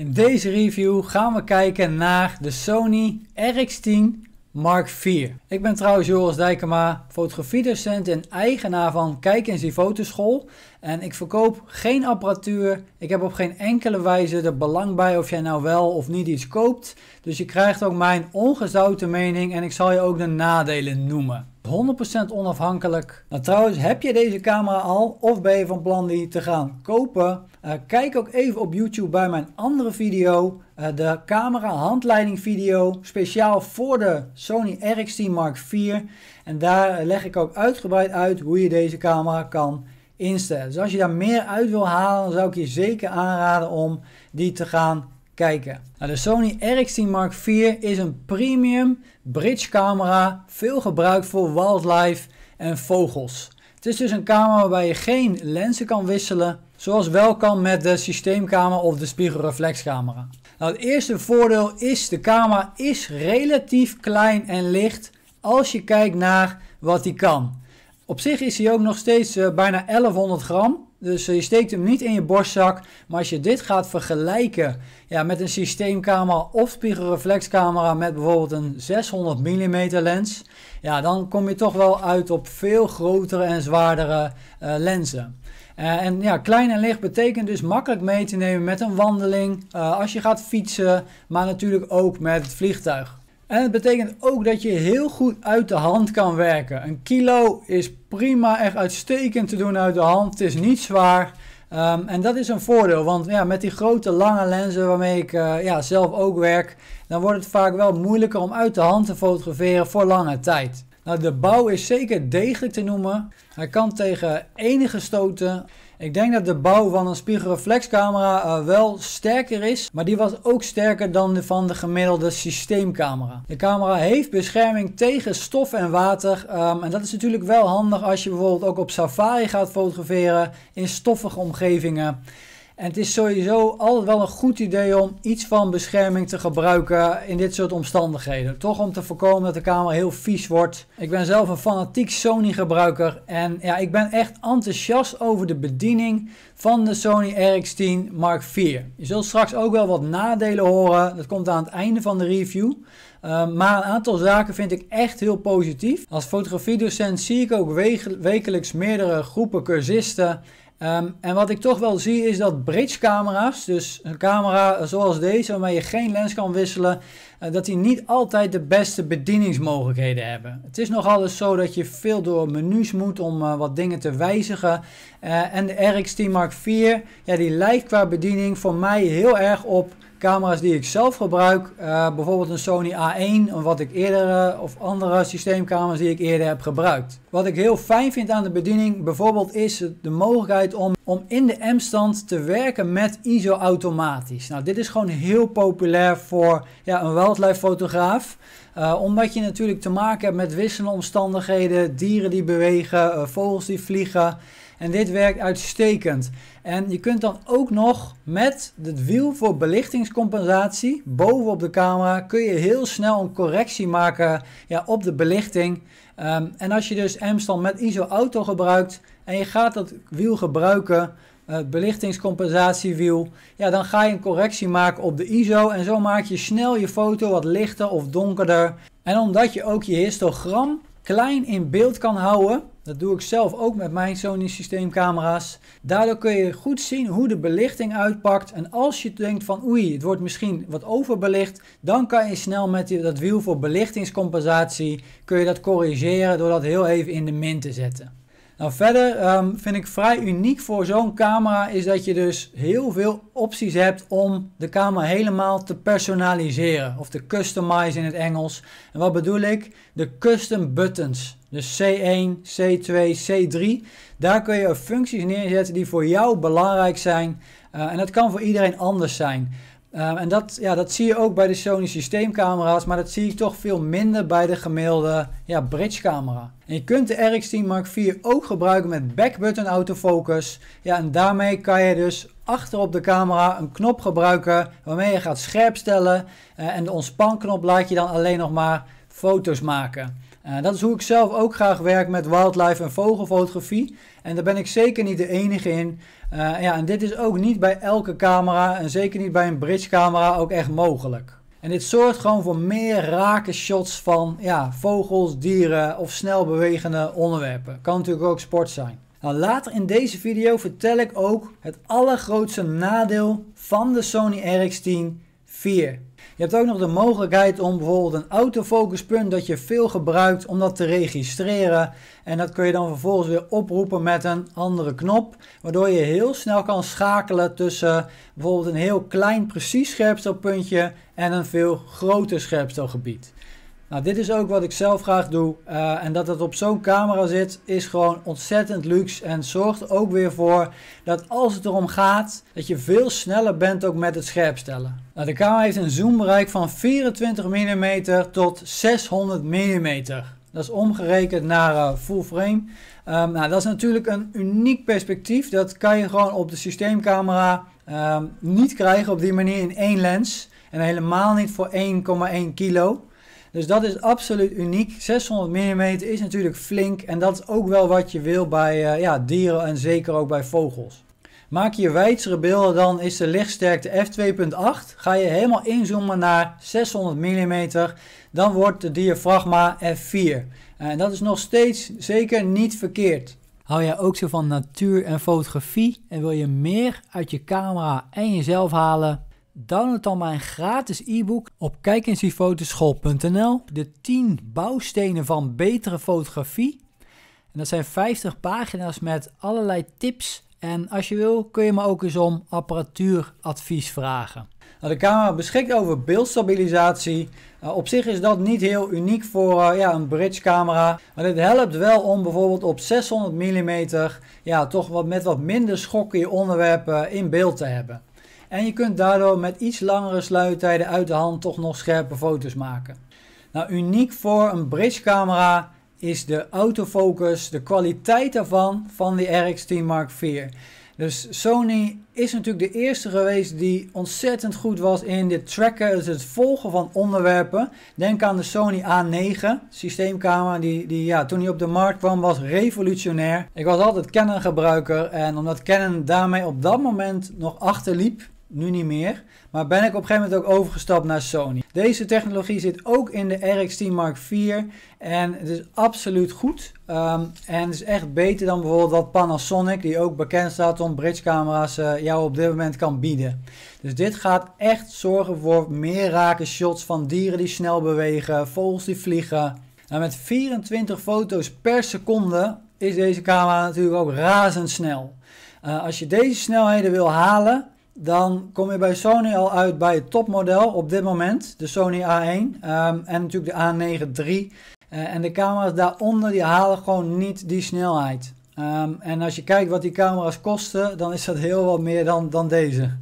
In deze review gaan we kijken naar de Sony RX10 Mark IV. Ik ben trouwens Joris Dijkema, fotografiedocent en eigenaar van Kijk en Zie Fotoschool. En ik verkoop geen apparatuur. Ik heb op geen enkele wijze er belang bij of jij nou wel of niet iets koopt. Dus je krijgt ook mijn ongezouten mening en ik zal je ook de nadelen noemen. 100% onafhankelijk. Nou trouwens, heb je deze camera al of ben je van plan die te gaan kopen? Eh, kijk ook even op YouTube bij mijn andere video, eh, de camera handleiding video, speciaal voor de Sony RX10 Mark IV. En daar leg ik ook uitgebreid uit hoe je deze camera kan instellen. Dus als je daar meer uit wil halen, zou ik je zeker aanraden om die te gaan kijken. Nou, de Sony RX10 Mark IV is een premium bridge camera, veel gebruikt voor wildlife en vogels. Het is dus een camera waarbij je geen lenzen kan wisselen Zoals wel kan met de systeemcamera of de spiegelreflexcamera. Nou, het eerste voordeel is de camera is relatief klein en licht als je kijkt naar wat die kan. Op zich is hij ook nog steeds eh, bijna 1100 gram. Dus eh, je steekt hem niet in je borstzak. Maar als je dit gaat vergelijken ja, met een systeemcamera of spiegelreflexcamera met bijvoorbeeld een 600 mm lens. Ja, dan kom je toch wel uit op veel grotere en zwaardere eh, lenzen. Eh, en ja, klein en licht betekent dus makkelijk mee te nemen met een wandeling, als je gaat fietsen, maar natuurlijk ook met het vliegtuig. En het betekent ook dat je heel goed uit de hand kan werken. Een kilo is prima, echt uitstekend te doen uit de hand. Het is niet zwaar. Ehm, en dat is een voordeel, want ja, met die grote lange lenzen waarmee ik eh, ja, zelf ook werk, dan wordt het vaak wel moeilijker om uit de hand te fotograferen voor lange tijd. Nou, de bouw is zeker degelijk te noemen. Hij kan tegen enige stoten. Ik denk dat de bouw van een spiegelreflexcamera eh, wel sterker is, maar die was ook sterker dan de van de gemiddelde systeemcamera. De camera heeft bescherming tegen stof en water ehm, en dat is natuurlijk wel handig als je bijvoorbeeld ook op safari gaat fotograferen in stoffige omgevingen. En het is sowieso altijd wel een goed idee om iets van bescherming te gebruiken in dit soort omstandigheden. Toch om te voorkomen dat de camera heel vies wordt. Ik ben zelf een fanatiek Sony gebruiker en ja, ik ben echt enthousiast over de bediening van de Sony RX10 Mark IV. Je zult straks ook wel wat nadelen horen, dat komt aan het einde van de review. Eh, maar een aantal zaken vind ik echt heel positief. Als fotografiedocent zie ik ook wekelijks meerdere groepen cursisten Ehm, en wat ik toch wel zie is dat bridge camera's, dus een camera zoals deze waarmee je geen lens kan wisselen, eh, dat die niet altijd de beste bedieningsmogelijkheden hebben. Het is nogal eens zo dat je veel door menus moet om eh, wat dingen te wijzigen. Eh, en de RX-T Mark IV, ja, die lijkt qua bediening voor mij heel erg op Camera's die ik zelf gebruik, eh, bijvoorbeeld een Sony A1 of wat ik eerder eh, of andere systeemcamera's die ik eerder heb gebruikt. Wat ik heel fijn vind aan de bediening bijvoorbeeld is de mogelijkheid om, om in de M-stand te werken met ISO automatisch. Nou, dit is gewoon heel populair voor ja, een wildlife fotograaf. Eh, omdat je natuurlijk te maken hebt met wisselende omstandigheden, dieren die bewegen, vogels die vliegen. En dit werkt uitstekend. En je kunt dan ook nog met het wiel voor belichtingscompensatie boven op de camera kun je heel snel een correctie maken ja, op de belichting. Ehm, en als je dus M-stand met ISO auto gebruikt en je gaat dat wiel gebruiken, het eh, belichtingscompensatiewiel, ja, dan ga je een correctie maken op de ISO en zo maak je snel je foto wat lichter of donkerder. En omdat je ook je histogram klein in beeld kan houden, dat doe ik zelf ook met mijn Sony systeemcamera's. Daardoor kun je goed zien hoe de belichting uitpakt. En als je denkt van oei, het wordt misschien wat overbelicht, dan kan je snel met dat wiel voor belichtingscompensatie kun je dat corrigeren door dat heel even in de min te zetten. Nou, verder ehm, vind ik vrij uniek voor zo'n camera is dat je dus heel veel opties hebt om de camera helemaal te personaliseren. Of te customize in het Engels. En wat bedoel ik? De custom buttons. Dus C1, C2, C3. Daar kun je functies neerzetten die voor jou belangrijk zijn. Eh, en dat kan voor iedereen anders zijn. Ehm, en dat, ja, dat zie je ook bij de Sony systeemcamera's, maar dat zie ik toch veel minder bij de gemiddelde ja, bridge En je kunt de RX10 Mark IV ook gebruiken met backbutton autofocus. Ja, en daarmee kan je dus achter op de camera een knop gebruiken waarmee je gaat scherpstellen. Eh, en de ontspanknop laat je dan alleen nog maar foto's maken. Uh, dat is hoe ik zelf ook graag werk met wildlife en vogelfotografie. En daar ben ik zeker niet de enige in. Uh, ja, en dit is ook niet bij elke camera en zeker niet bij een bridge camera ook echt mogelijk. En dit zorgt gewoon voor meer rake shots van ja, vogels, dieren of snel bewegende onderwerpen. Kan natuurlijk ook sport zijn. Nou, later in deze video vertel ik ook het allergrootste nadeel van de Sony RX10 IV. Je hebt ook nog de mogelijkheid om bijvoorbeeld een autofocuspunt dat je veel gebruikt om dat te registreren. En dat kun je dan vervolgens weer oproepen met een andere knop. Waardoor je heel snel kan schakelen tussen bijvoorbeeld een heel klein precies scherpstelpuntje en een veel groter scherpstelgebied. Nou, dit is ook wat ik zelf graag doe. Eh, en dat het op zo'n camera zit, is gewoon ontzettend luxe. En zorgt ook weer voor dat als het erom gaat, dat je veel sneller bent ook met het scherpstellen. Nou, de camera heeft een zoombereik van 24 mm tot 600 mm. Dat is omgerekend naar eh, full frame. Ehm, nou, dat is natuurlijk een uniek perspectief. Dat kan je gewoon op de systeemcamera ehm, niet krijgen op die manier in één lens. En helemaal niet voor 1,1 kilo. Dus dat is absoluut uniek. 600 mm is natuurlijk flink en dat is ook wel wat je wil bij eh, ja, dieren en zeker ook bij vogels. Maak je wijdere beelden dan is de lichtsterkte f2.8. Ga je helemaal inzoomen naar 600 mm, dan wordt de diafragma f4. En dat is nog steeds zeker niet verkeerd. Hou jij ook zo van natuur en fotografie en wil je meer uit je camera en jezelf halen? Download dan mijn gratis e-book op kijkensiefotoschool.nl. De 10 bouwstenen van betere fotografie. En dat zijn 50 pagina's met allerlei tips. En als je wil kun je me ook eens om apparatuuradvies vragen. Nou, de camera beschikt over beeldstabilisatie. Nou, op zich is dat niet heel uniek voor eh, ja, een bridge camera. Maar dit helpt wel om bijvoorbeeld op 600 mm ja, toch wat, met wat minder schokken je onderwerpen in beeld te hebben. En je kunt daardoor met iets langere sluittijden uit de hand toch nog scherpe foto's maken. Nou, uniek voor een bridge camera is de autofocus, de kwaliteit daarvan van die RX10 Mark IV. Dus Sony is natuurlijk de eerste geweest die ontzettend goed was in dit tracken, dus het volgen van onderwerpen. Denk aan de Sony A9 systeemcamera, die, die ja, toen die op de markt kwam was revolutionair. Ik was altijd Canon gebruiker en omdat Canon daarmee op dat moment nog achterliep nu niet meer, maar ben ik op een gegeven moment ook overgestapt naar Sony. Deze technologie zit ook in de RX 10 Mark IV en het is absoluut goed. Ehm, en het is echt beter dan bijvoorbeeld wat Panasonic, die ook bekend staat om bridgecamera's, uh, jou op dit moment kan bieden. Dus dit gaat echt zorgen voor meer raken shots van dieren die snel bewegen, vogels die vliegen. met 24 foto's per seconde is deze camera natuurlijk ook razendsnel. Uh, als je deze snelheden wil halen, dan kom je bij Sony al uit bij het topmodel op dit moment, de Sony A1 ehm, en natuurlijk de A9 III. Eh, en de camera's daaronder die halen gewoon niet die snelheid. Ehm, en als je kijkt wat die camera's kosten, dan is dat heel wat meer dan, dan deze.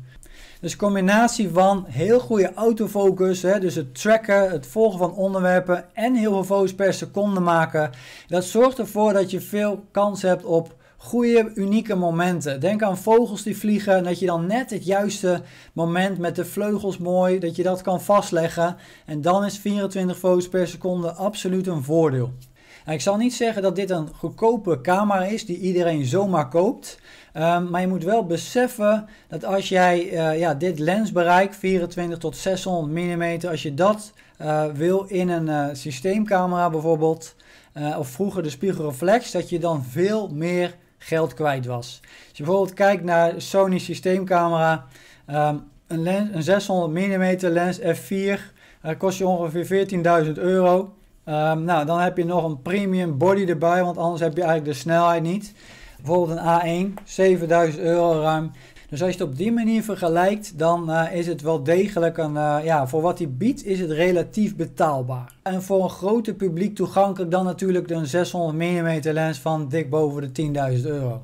Dus combinatie van heel goede autofocus, hè, dus het tracken, het volgen van onderwerpen en heel veel foto's per seconde maken. Dat zorgt ervoor dat je veel kans hebt op goede, unieke momenten. Denk aan vogels die vliegen dat je dan net het juiste moment met de vleugels mooi, dat je dat kan vastleggen. En dan is 24 foto's per seconde absoluut een voordeel. ik zal niet zeggen dat dit een goedkope camera is die iedereen zomaar koopt. Ehm, maar je moet wel beseffen dat als jij uh, ja, dit lensbereik 24 tot 600 mm, als je dat eh, wil in een eh, systeemcamera bijvoorbeeld, of vroeger de spiegelreflex, dat je dan veel meer geld kwijt was. Als je bijvoorbeeld kijkt naar Sony systeemcamera, ehm, een, lens, een 600 mm lens f4 kost je ongeveer 14.000 euro. Ehm, nou, dan heb je nog een premium body erbij, want anders heb je eigenlijk de snelheid niet. Bijvoorbeeld een A1, 7000 euro ruim. Dus als je het op die manier vergelijkt, dan eh, is het wel degelijk een, eh, ja, voor wat hij biedt is het relatief betaalbaar. En voor een groter publiek toegankelijk dan natuurlijk een 600 mm lens van dik boven de 10.000 euro.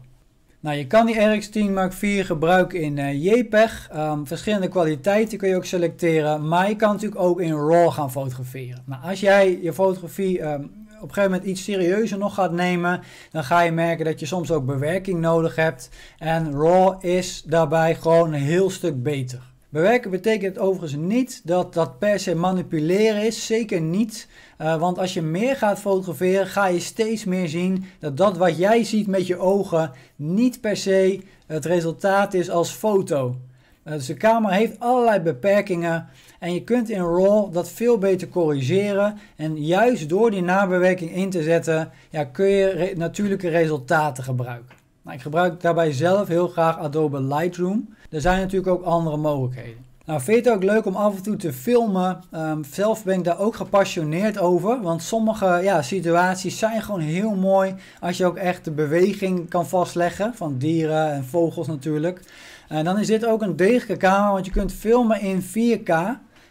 Nou, je kan die RX10 Mark IV gebruiken in eh, JPEG. Ehm, verschillende kwaliteiten kun je ook selecteren. Maar je kan natuurlijk ook in RAW gaan fotograferen. Nou, als jij je fotografie ehm, op een gegeven moment iets serieuzer nog gaat nemen, dan ga je merken dat je soms ook bewerking nodig hebt. En RAW is daarbij gewoon een heel stuk beter. Bewerken betekent overigens niet dat dat per se manipuleren is, zeker niet. Eh, want als je meer gaat fotograferen, ga je steeds meer zien dat dat wat jij ziet met je ogen niet per se het resultaat is als foto. Eh, dus de Kamer heeft allerlei beperkingen. En je kunt in RAW dat veel beter corrigeren. En juist door die nabewerking in te zetten, ja, kun je natuurlijke resultaten gebruiken. Nou, ik gebruik daarbij zelf heel graag Adobe Lightroom. Er zijn natuurlijk ook andere mogelijkheden. Nou, vind je het ook leuk om af en toe te filmen? Um, zelf ben ik daar ook gepassioneerd over. Want sommige ja, situaties zijn gewoon heel mooi als je ook echt de beweging kan vastleggen. Van dieren en vogels natuurlijk. En eh, dan is dit ook een degelijke camera, want je kunt filmen in 4K.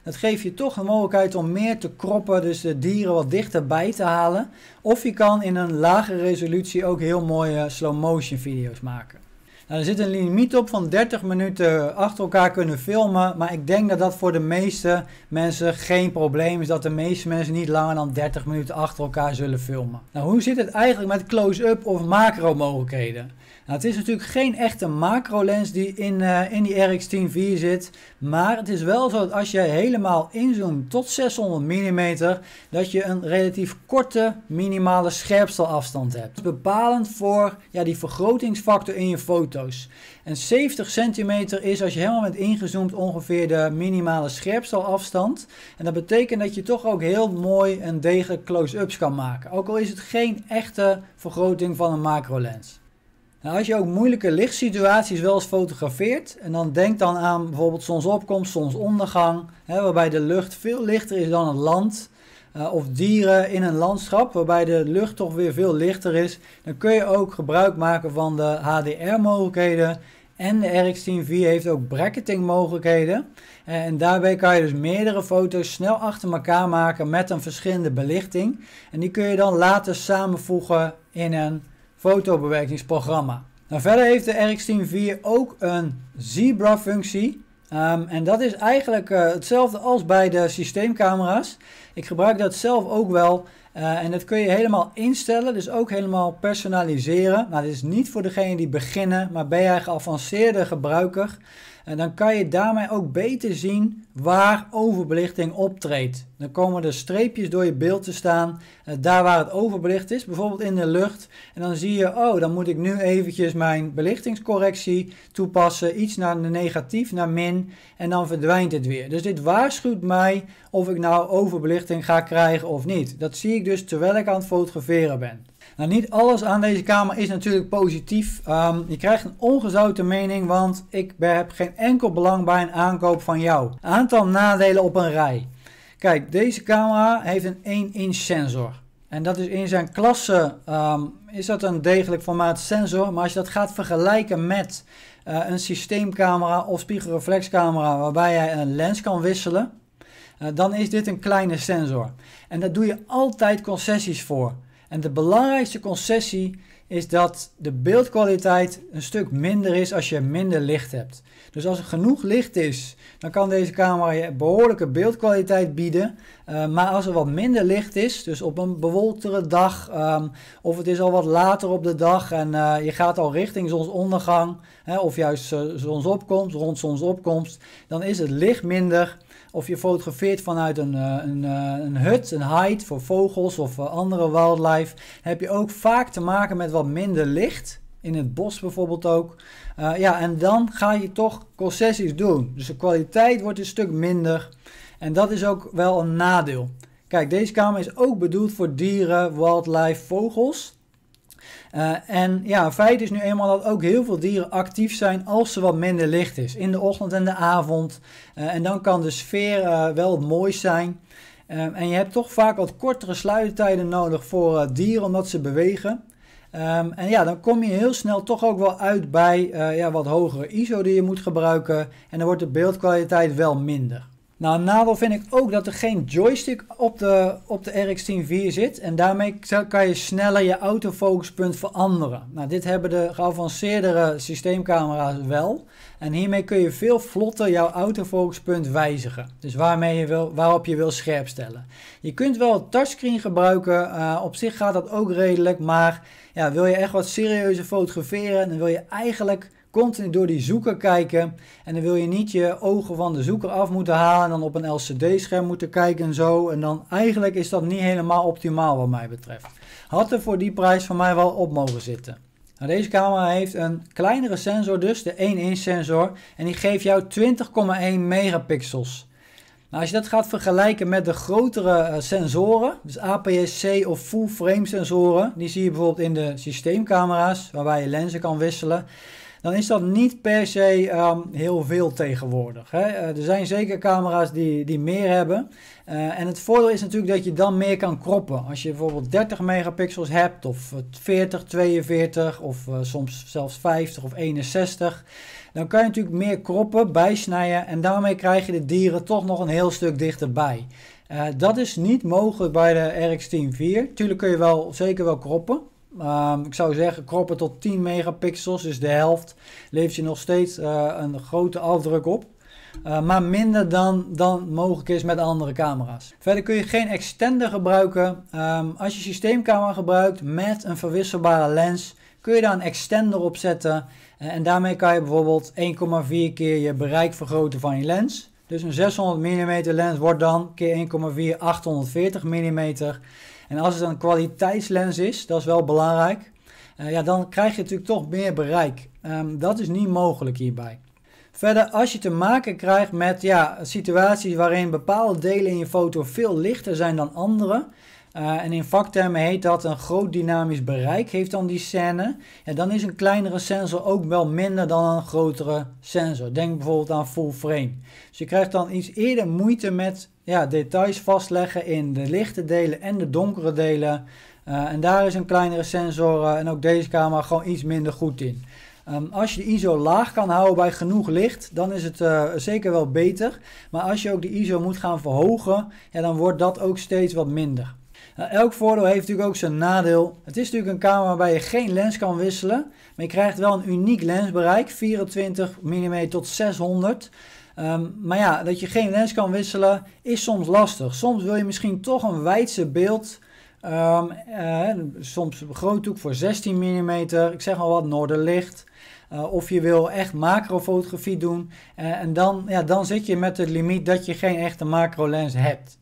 Dat geeft je toch een mogelijkheid om meer te kroppen, dus de dieren wat dichterbij te halen. Of je kan in een lagere resolutie ook heel mooie slow motion video's maken. Nou, er zit een limiet op van 30 minuten achter elkaar kunnen filmen. Maar ik denk dat dat voor de meeste mensen geen probleem is. Dat de meeste mensen niet langer dan 30 minuten achter elkaar zullen filmen. Nou, hoe zit het eigenlijk met close-up of macro mogelijkheden? Nou, het is natuurlijk geen echte macro lens die in, eh, in die RX10 IV zit. Maar het is wel zo dat als je helemaal inzoomt tot 600 mm, dat je een relatief korte minimale scherpstelafstand hebt. Dat is bepalend voor ja, die vergrotingsfactor in je foto's. En 70 cm is als je helemaal bent ingezoomd ongeveer de minimale scherpstelafstand. En dat betekent dat je toch ook heel mooi en degelijk close-ups kan maken. Ook al is het geen echte vergroting van een macro lens. Nou, als je ook moeilijke lichtsituaties wel eens fotografeert en dan denk dan aan bijvoorbeeld zonsopkomst, zonsondergang, hè, waarbij de lucht veel lichter is dan het land, eh, of dieren in een landschap waarbij de lucht toch weer veel lichter is, dan kun je ook gebruik maken van de HDR-mogelijkheden. En de RX10V heeft ook bracketing mogelijkheden. Eh, en daarbij kan je dus meerdere foto's snel achter elkaar maken met een verschillende belichting. En die kun je dan later samenvoegen in een fotobewerkingsprogramma. Nou, verder heeft de RX-Team 4 ook een Zebra-functie. Ehm, en dat is eigenlijk eh, hetzelfde als bij de systeemcamera's. Ik gebruik dat zelf ook wel. Eh, en dat kun je helemaal instellen, dus ook helemaal personaliseren. Maar nou, dit is niet voor degene die beginnen, maar ben jij geavanceerde gebruiker... En dan kan je daarmee ook beter zien waar overbelichting optreedt. Dan komen er streepjes door je beeld te staan, eh, daar waar het overbelicht is, bijvoorbeeld in de lucht. En dan zie je, oh, dan moet ik nu eventjes mijn belichtingscorrectie toepassen, iets naar de negatief, naar min, en dan verdwijnt het weer. Dus dit waarschuwt mij of ik nou overbelichting ga krijgen of niet. Dat zie ik dus terwijl ik aan het fotograferen ben. Nou, niet alles aan deze camera is natuurlijk positief. Ehm, je krijgt een ongezouten mening, want ik heb geen enkel belang bij een aankoop van jou. Aantal nadelen op een rij. Kijk, deze camera heeft een 1-inch sensor. En dat is in zijn klasse, ehm, is dat een degelijk formaat sensor. Maar als je dat gaat vergelijken met eh, een systeemcamera of spiegelreflexcamera waarbij jij een lens kan wisselen. Eh, dan is dit een kleine sensor. En daar doe je altijd concessies voor. En de belangrijkste concessie is dat de beeldkwaliteit een stuk minder is als je minder licht hebt. Dus als er genoeg licht is, dan kan deze camera je behoorlijke beeldkwaliteit bieden. Eh, maar als er wat minder licht is, dus op een bewolktere dag ehm, of het is al wat later op de dag en eh, je gaat al richting zonsondergang hè, of juist eh, zonsopkomst, rond zonsopkomst, dan is het licht minder. Of je fotografeert vanuit een, een, een hut, een hide voor vogels of andere wildlife, heb je ook vaak te maken met wat minder licht. In het bos bijvoorbeeld ook. Eh, ja, en dan ga je toch concessies doen. Dus de kwaliteit wordt een stuk minder. En dat is ook wel een nadeel. Kijk, deze kamer is ook bedoeld voor dieren, wildlife, vogels. Eh, en ja, feit is nu eenmaal dat ook heel veel dieren actief zijn als er wat minder licht is. In de ochtend en de avond. Eh, en dan kan de sfeer wel mooi zijn. en je hebt toch vaak wat kortere sluitertijden nodig voor dieren omdat ze bewegen. Ehm, en ja, dan kom je heel snel toch ook wel uit bij eh, ja, wat hogere ISO die je moet gebruiken. En dan wordt de beeldkwaliteit wel minder. Nou, een nadeel vind ik ook dat er geen joystick op de, op de rx zit. En daarmee kan je sneller je autofocuspunt veranderen. Nou, dit hebben de geavanceerdere systeemcamera's wel. En hiermee kun je veel vlotter jouw autofocuspunt wijzigen. Dus waarmee je wil, waarop je wil scherp stellen. Je kunt wel het touchscreen gebruiken. Eh, op zich gaat dat ook redelijk. Maar ja, wil je echt wat serieuze fotograferen, dan wil je eigenlijk continu door die zoeker kijken. En dan wil je niet je ogen van de zoeker af moeten halen en dan op een LCD-scherm moeten kijken en zo. En dan eigenlijk is dat niet helemaal optimaal wat mij betreft. Had er voor die prijs van mij wel op mogen zitten. Nou, deze camera heeft een kleinere sensor dus, de 1 inch sensor. En die geeft jou 20,1 megapixels. Nou, als je dat gaat vergelijken met de grotere eh, sensoren, dus APS-C of full frame sensoren, die zie je bijvoorbeeld in de systeemcamera's, waarbij je lenzen kan wisselen dan is dat niet per se ehm, heel veel tegenwoordig. Hè? Eh, er zijn zeker camera's die, die meer hebben. Eh, en het voordeel is natuurlijk dat je dan meer kan kroppen. Als je bijvoorbeeld 30 megapixels hebt, of 40, eh, 42, of soms zelfs 50 of 61, dan kan je natuurlijk meer kroppen, bijsnijden en daarmee krijg je de dieren toch nog een heel stuk dichterbij. Uh, dat is niet mogelijk bij de RX 4. Tuurlijk kun je wel zeker wel kroppen. Ehm, ik zou zeggen, kroppen tot 10 megapixels, dus de helft, levert je nog steeds eh, een grote afdruk op. Eh, maar minder dan, dan mogelijk is met andere camera's. Verder kun je geen extender gebruiken. Ehm, als je systeemcamera gebruikt met een verwisselbare lens, kun je daar een extender op zetten. Eh, en daarmee kan je bijvoorbeeld 1,4 keer je bereik vergroten van je lens. Dus een 600 mm lens wordt dan keer 1,4 840 mm. En als het een kwaliteitslens is, dat is wel belangrijk, eh, ja, dan krijg je natuurlijk toch meer bereik. Ehm, dat is niet mogelijk hierbij. Verder, als je te maken krijgt met ja, situaties waarin bepaalde delen in je foto veel lichter zijn dan andere, eh, en in vaktermen heet dat een groot dynamisch bereik heeft dan die scène. Ja, dan is een kleinere sensor ook wel minder dan een grotere sensor. Denk bijvoorbeeld aan full frame. Dus je krijgt dan iets eerder moeite met ja, details vastleggen in de lichte delen en de donkere delen. Eh, en daar is een kleinere sensor eh, en ook deze camera gewoon iets minder goed in. Ehm, als je de ISO laag kan houden bij genoeg licht, dan is het eh, zeker wel beter. Maar als je ook de ISO moet gaan verhogen, ja, dan wordt dat ook steeds wat minder. Nou, elk voordeel heeft natuurlijk ook zijn nadeel. Het is natuurlijk een camera waarbij je geen lens kan wisselen. Maar je krijgt wel een uniek lensbereik, 24 mm tot 600 Um, ehm, maar ja, dat je geen lens kan wisselen is soms lastig. Soms wil je misschien toch een wijdse beeld. Um, uh, soms groothoek voor 16 mm. Ik zeg al wat, noorderlicht. Eh, of je wil echt macrofotografie doen. Eh, en dan, ja, dan zit je met het limiet dat je geen echte macro lens hebt.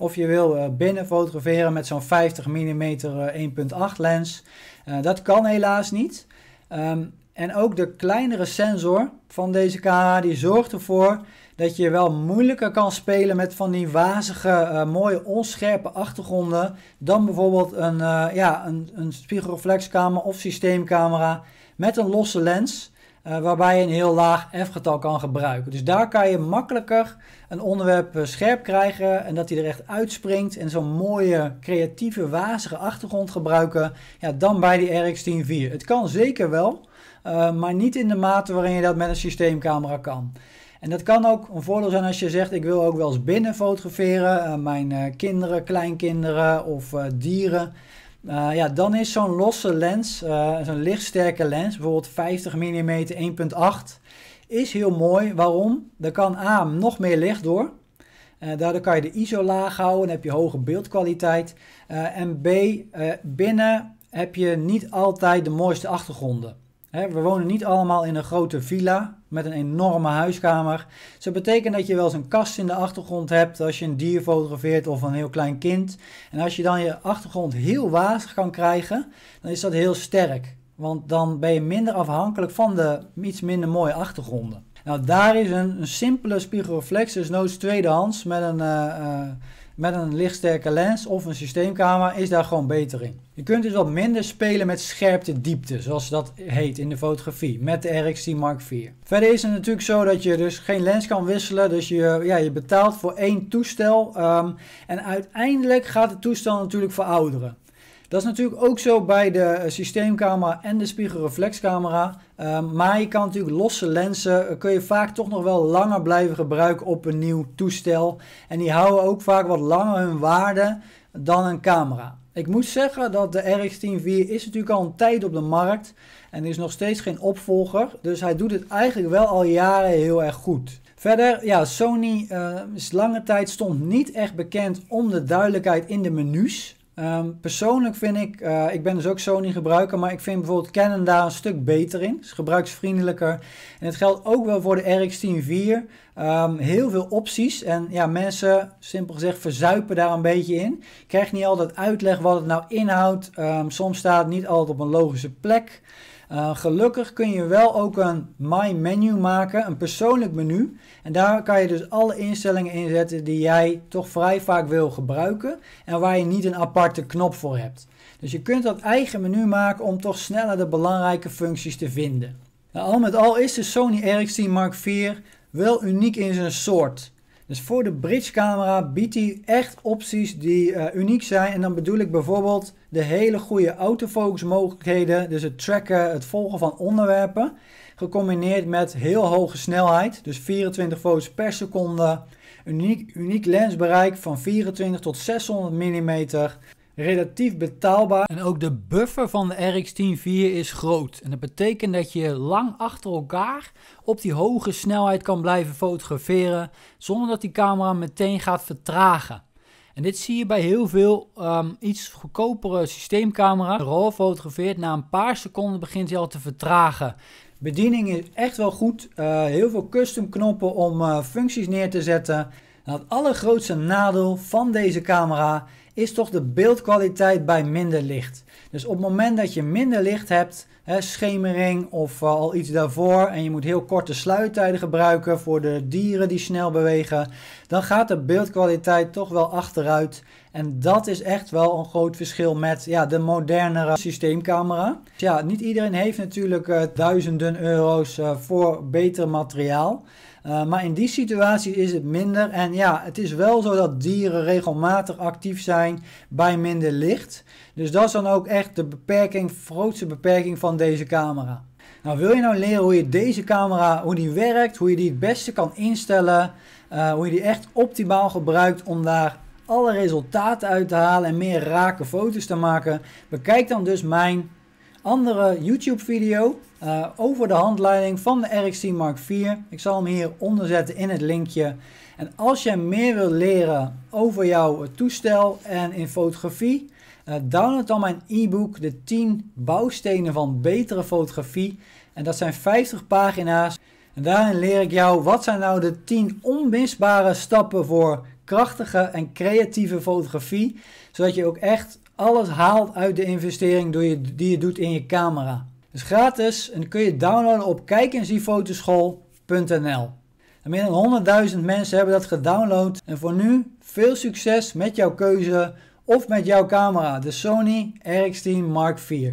Of je wil eh, binnen fotograferen met zo'n 50 mm 1.8 lens. Eh, dat kan helaas niet. Ehm, en ook de kleinere sensor van deze camera die zorgt ervoor dat je wel moeilijker kan spelen met van die wazige, eh, mooie, onscherpe achtergronden dan bijvoorbeeld een, uh, ja, een, een spiegelreflexcamera of systeemcamera met een losse lens. Eh, waarbij je een heel laag F-getal kan gebruiken. Dus daar kan je makkelijker een onderwerp eh, scherp krijgen en dat hij er echt uitspringt en zo'n mooie, creatieve, wazige achtergrond gebruiken ja, dan bij die RX 4. Het kan zeker wel, eh, maar niet in de mate waarin je dat met een systeemcamera kan. En dat kan ook een voordeel zijn als je zegt: Ik wil ook wel eens binnen fotograferen. mijn kinderen, kleinkinderen of dieren. Eh, ja, dan is zo'n losse lens, eh, zo'n lichtsterke lens, bijvoorbeeld 50 mm 1.8, is heel mooi. Waarom? Daar kan A, nog meer licht door. Eh, daardoor kan je de ISO laag houden, en heb je hoge beeldkwaliteit. en B, binnen heb je niet altijd de mooiste achtergronden we wonen niet allemaal in een grote villa met een enorme huiskamer. Ze dus dat betekent dat je wel eens een kast in de achtergrond hebt als je een dier fotografeert of een heel klein kind. En als je dan je achtergrond heel wazig kan krijgen, dan is dat heel sterk. Want dan ben je minder afhankelijk van de iets minder mooie achtergronden. Nou, daar is een, een simpele spiegelreflex, dus noods tweedehands, met een eh, eh, met een lichtsterke lens of een systeemcamera is daar gewoon beter in. Je kunt dus wat minder spelen met scherpte diepte, zoals dat heet in de fotografie, met de RX10 Mark IV. Verder is het natuurlijk zo dat je dus geen lens kan wisselen, dus je, ja, je betaalt voor één toestel ehm, en uiteindelijk gaat het toestel natuurlijk verouderen. Dat is natuurlijk ook zo bij de systeemcamera en de spiegelreflexcamera. Ehm, maar je kan natuurlijk losse lenzen, eh, kun je vaak toch nog wel langer blijven gebruiken op een nieuw toestel. En die houden ook vaak wat langer hun waarde dan een camera. Ik moet zeggen dat de rx IV is natuurlijk al een tijd op de markt en er is nog steeds geen opvolger. Dus hij doet het eigenlijk wel al jaren heel erg goed. Verder, ja, Sony uh, is lange tijd stond niet echt bekend om de duidelijkheid in de menus. Ehm, persoonlijk vind ik, eh, ik ben dus ook Sony gebruiker, maar ik vind bijvoorbeeld Canon daar een stuk beter in. is gebruiksvriendelijker. En het geldt ook wel voor de RX104. Um, ehm, heel veel opties en ja, mensen, simpel gezegd, verzuipen daar een beetje in. Krijg niet altijd uitleg wat het nou inhoudt. Ehm, soms staat het niet altijd op een logische plek. Eh, gelukkig kun je wel ook een My Menu maken, een persoonlijk menu. En daar kan je dus alle instellingen inzetten die jij toch vrij vaak wil gebruiken en waar je niet een aparte knop voor hebt. Dus je kunt dat eigen menu maken om toch sneller de belangrijke functies te vinden. Nou, al met al is de Sony Ericsson Mark IV wel uniek in zijn soort. Dus voor de bridge camera biedt hij echt opties die eh, uniek zijn. En dan bedoel ik bijvoorbeeld de hele goede autofocus mogelijkheden. Dus het tracken, het volgen van onderwerpen. Gecombineerd met heel hoge snelheid. Dus 24 foto's per seconde. Uniek, uniek lensbereik van 24 tot 600 mm relatief betaalbaar. En ook de buffer van de RX 104 is groot. En dat betekent dat je lang achter elkaar op die hoge snelheid kan blijven fotograferen zonder dat die camera meteen gaat vertragen. En dit zie je bij heel veel ehm, iets goedkopere systeemcamera. RAW fotografeert, na een paar seconden begint hij al te vertragen. Bediening is echt wel goed. Eh, heel veel custom knoppen om eh, functies neer te zetten. het allergrootste nadeel van deze camera is toch de beeldkwaliteit bij minder licht. Dus op het moment dat je minder licht hebt, hè, schemering of eh, al iets daarvoor, en je moet heel korte sluittijden gebruiken voor de dieren die snel bewegen, dan gaat de beeldkwaliteit toch wel achteruit. En dat is echt wel een groot verschil met ja, de modernere systeemcamera. ja, niet iedereen heeft natuurlijk eh, duizenden euro's eh, voor beter materiaal. Eh, maar in die situatie is het minder. En ja, het is wel zo dat dieren regelmatig actief zijn bij minder licht. Dus dat is dan ook echt de beperking, grootste beperking van deze camera. Nou, wil je nou leren hoe je deze camera, hoe die werkt, hoe je die het beste kan instellen, eh, hoe je die echt optimaal gebruikt om daar alle resultaten uit te halen en meer rake foto's te maken, bekijk dan dus mijn andere YouTube video eh, over de handleiding van de RxT Mark IV. Ik zal hem hieronder zetten in het linkje. En als je meer wil leren over jouw toestel en in fotografie, eh, download dan mijn e-book De 10 bouwstenen van betere fotografie. En dat zijn 50 pagina's. En daarin leer ik jou wat zijn nou de 10 onmisbare stappen voor krachtige en creatieve fotografie. Zodat je ook echt alles haalt uit de investering die je doet in je camera is gratis en kun je downloaden op kijkenziefotoschol.nl. Meer dan 100.000 mensen hebben dat gedownload. En voor nu veel succes met jouw keuze of met jouw camera, de Sony RX10 Mark IV.